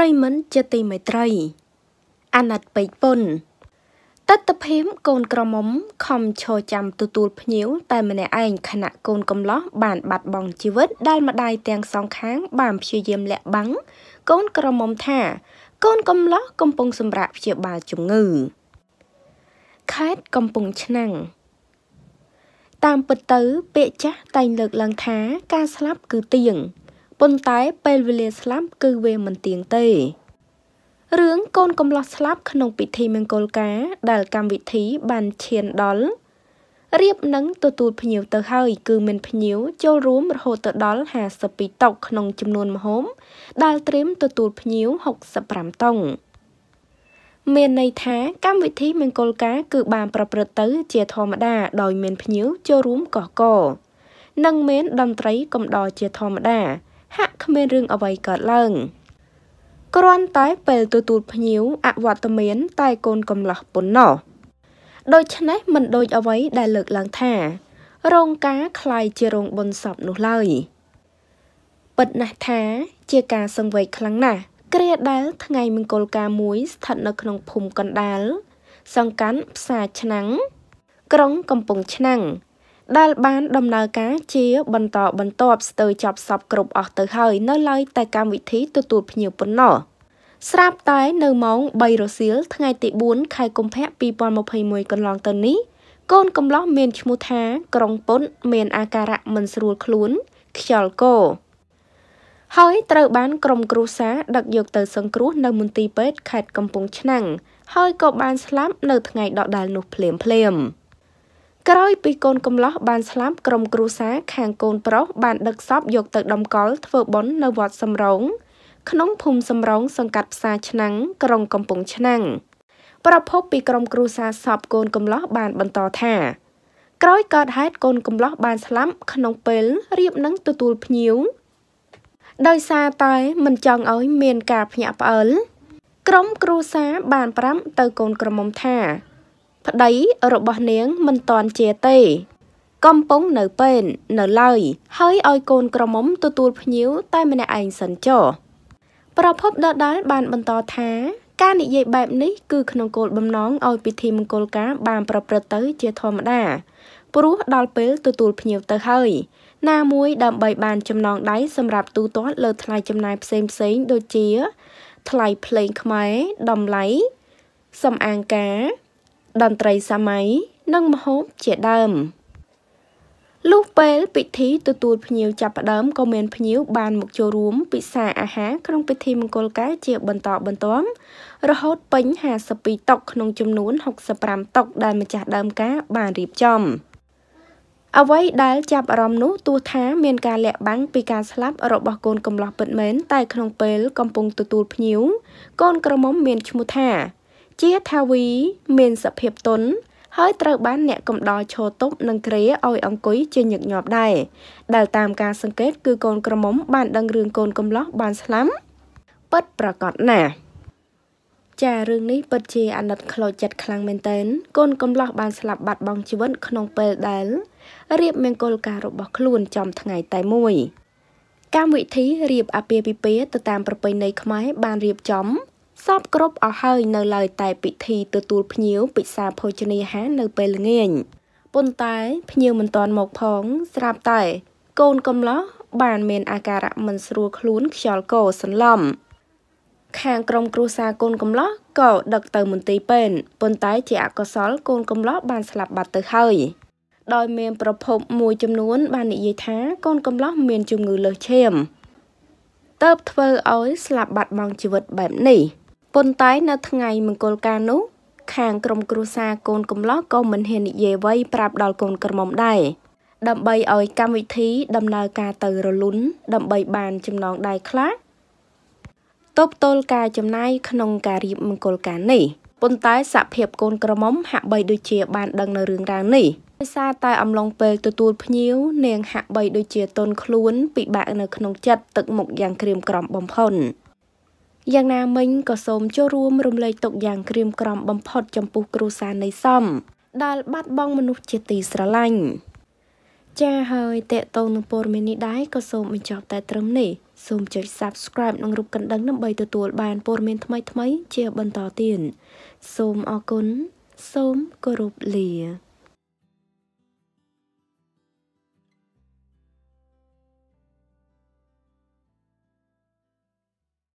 ប្រិមិត្តជាទីមេត្រីអាណិតពេកពុនតត្តភិមកូនក្រមុំខំឈរចាំទទួលភ្ញៀវតែម្នាក់ឯងខណៈកូនកំឡោះបានបាត់បង់ជីវិតដែលម្ដាយទាំងសងខាង បានព្យាយាមលាក់បាំងកូនក្រមុំថាកូនកំឡោះកំពុងសម្រាកព្យាបាលជំងឺខេត្តកំពង់ឆ្នាំងតាមពិតទៅពាក្យចាស់តែងលើកឡើងថាការស្លាប់គឺទៀងប៉ុន្តែពេលវេលាស្លាប់គឺវាមិនទៀងទេរឿងកូនកំលោះស្លាប់ក្នុងពិធីមង្គលការដែលកម្មវិធី បានឈានដល់រៀបនឹងទទួលភ្ញៀវទៅហើយគឺមានភ្ញៀវចូលរួមរហូតដល់52តុក្នុងចំនួនមហោមដែលត្រៀមទទួលភ្ញៀវ65តុងមានន័យថាកម្មវិធីមង្គលការគឺបាន ប្រព្រឹត្តទៅជាធម្មតា ដោយ មានភ្ញៀវចូលរួមកកកនិងមានតន្ត្រីកំដរជាធម្មតាហាក់គ្មានរឿងអ្វីកើតឡើងគ្រាន់តែពេលទទួលភ្ញៀវអវត្តមានតែកូនកំឡោះប៉ុណ្ណោះដូច្នេះមិនដូចអ្វីដែលលើកឡើងថារោងការคล้ายជារោងបុណ្យសពនោះឡើយពិតណាស់ថាជាការសង្វេគខ្លាំងណាស់គ្រាដែលថ្ងៃមង្គលការមួយស្ថិតនៅក្នុងភូមិកណ្ដាលសង្កាត់ផ្សារឆ្នាំងក្រុងកំពង់ឆ្នាំងដែលបានដំណើរការជាបន្តបន្ទាប់ស្ទើរចប់សពគ្រប់អស់ទៅហើយនៅឡើយតែកម្មវិធីទទួលភ្ញៀវប៉ុណ្ណោះស្រាប់តែនៅម៉ោង3រសៀលថ្ងៃទី4ខែកុម្ភៈ2021កន្លងទៅនេះកូនកំឡោះមានឈ្មោះថាក្រុងពុន មានអាការៈមិនស្រួលខ្លួនខ្យល់កោហើយត្រូវបានក្រុមគ្រួសារដឹកយកទៅសង្គ្រោះនៅមន្ទីរពេទ្យខេត្តកំពង់ឆ្នាំងហើយក៏បានស្លាប់នៅថ្ងៃដដែលនោះភ្លាមភ្លាម។ក្រោយពីកូនកំលោះបានស្លាប់ក្រុមគ្រួសារខាងកូនប្រុសបានដឹកសពយកទៅដំកល់ធ្វើបុណ្យនៅវត្តសំរោងក្នុងភូមិសំរោងសង្កាត់ផ្សារឆ្នាំងក្រុងកំពង់ឆ្នាំង ប្រភពពីក្រុមគ្រួសារសពកូនកំលោះបានបន្តថាក្រោយកើតហេតុកូនកំលោះបានស្លាប់ក្នុងពេលរៀបនឹងទទួលភ្ញៀវដោយសារតែមិនចង់ឲ្យមានការភ្ញាក់ផ្អើលក្រុមគ្រួសារបានប្រាប់ទៅកូនក្រមុំថាប្តីរបស់នាងមិនតន់ជាទេ កំពុងនៅពេននៅឡើយហើយឲ្យកូនក្រមុំទទួលភ្ញៀវតែម្នាក់ឯងសិនចុះប្រភពដដាលបានបន្តថាការនិយាយបែបនេះគឺក្នុងគោលបំណងឲ្យពិធីមង្គលការបានប្រព្រឹត្តទៅជាធម្មតា ព្រោះដល់ពេលទទួលភ្ញៀវទៅហើយណាមួយដើម្បីបានចំណងដៃសម្រាប់ទូទាត់លើថ្លៃចំណាយផ្សេងផ្សេងដូចជា ថ្លៃភ្លេងខ្មែរតម្លៃសំអាងការតន្ត្រីសម័យនិងម្ហូបជាដើមលុះពេលពិធីទទួលភ្ញៀវចាប់ផ្ដើមក៏មានភ្ញៀវបានមកចូលរួមពិសាអាហារក្នុងពិធីមង្គលការជាបន្តបន្ទាប់រហូតពេញ52តុក្នុងចំនួន65តុដែលម្ចាស់ដើមការបានរៀបចំអ្វីដែលចាប់អារម្មណ៍នោះទោះថាមានការលាក់បាំងពីការស្លាប់របស់កូនកំលោះពិតមែនតែក្នុងពេលកំពុងទទួលភ្ញៀវកូនក្រមុំមានឈ្មោះថាជាថាវី មានសភាពទន់ហើយត្រូវបាន អ្នកកំដរឈរទប់និងក្រេឲ្យអង្គុយជាញឹកញាប់ដែរដែលតាមការសង្កេត គឺកូនក្រមុំ បាន ដឹងរឿងកូនកំលោះបានស្លាប់ពិតប្រកបណាស់ចារឿងនេះពិតជាអាណិតខ្លោចចិត្តខ្លាំងមែនទែនកូនកំលោះបានស្លាប់បាត់បង់ជីវិតក្នុងពេលដែលរៀបមង្គលការរបស់ខ្លួនចំថ្ងៃតែមួយកម្មវិធីរៀបអាពាហ៍ពិពាហ៍ទៅតាមប្រពៃណីខ្មែរបានរៀបចំសពគ្រប់អស់ហើយនៅឡើយតែពិធីទទួលភ្ញៀវពិសាភោជនាហារនៅពេលល្ងាចប៉ុន្តែភ្ញៀវមិនទាន់មកផង ស្រាប់តែកូនកំឡោះបានមានអាការៈមិនស្រួលខ្លួនខ្យល់កោសន្លំ ខាងក្រុមគ្រួសារកូនកំឡោះក៏ដឹកទៅមន្ទីរពេទ្យប៉ុន្តែជាអកុសលកូនកំឡោះបានស្លាប់បាត់ទៅហើយដោយមានប្រភពមួយចំនួនបាននិយាយថាកូនកំឡោះមានជំងឺលើសឈាមតើបធ្វើឲ្យស្លាប់បាត់បង់ជីវិតបែបនេះប៉ុន្តែនៅថ្ងៃមង្គលការនោះខាងក្រុមគ្រួសារកូនកំឡោះក៏មិនហ៊ាននិយាយអ្វីប្រាប់ដល់កូនក្រមុំដែរដើម្បីឲ្យកម្មវិធីដំណើរការទៅរលូនដើម្បីបានចំណងដៃខ្លះតបតល់ការចំណាយក្នុងការរៀបមង្គលការនេះប៉ុន្តែសភាពកូនក្រមុំហាក់បីដូចជាបានដឹងនៅរឿងរ៉ាវនេះដោយសារតែអំឡុងពេលទទួលភ្ញៀវនាងហាក់បីដូចជាតន់ខ្លួនពិបាកនៅក្នុងចិត្តទឹកមុខយ៉ាងក្រៀមក្រំបំផុនយ៉ាងណាមិញក៏សូមចូលរួមរំលែកទុកយ៉ាងក្រៀមក្រំបំផុតចំពោះគ្រួសារនៃសំដែលបាត់បង់មនុស្សជាទីស្រឡាញ់ចា៎ហើយតេតងនឹងព័ត៌មាននេះដែរក៏សូមបញ្ចប់ តែត្រឹមនេះសូមចុច Subscribe និងរូបកណ្ដឹងដើម្បីទទួលបានព័ត៌មានថ្មីៗជាបន្តទៀតសូមអរគុណសូមគោរពលា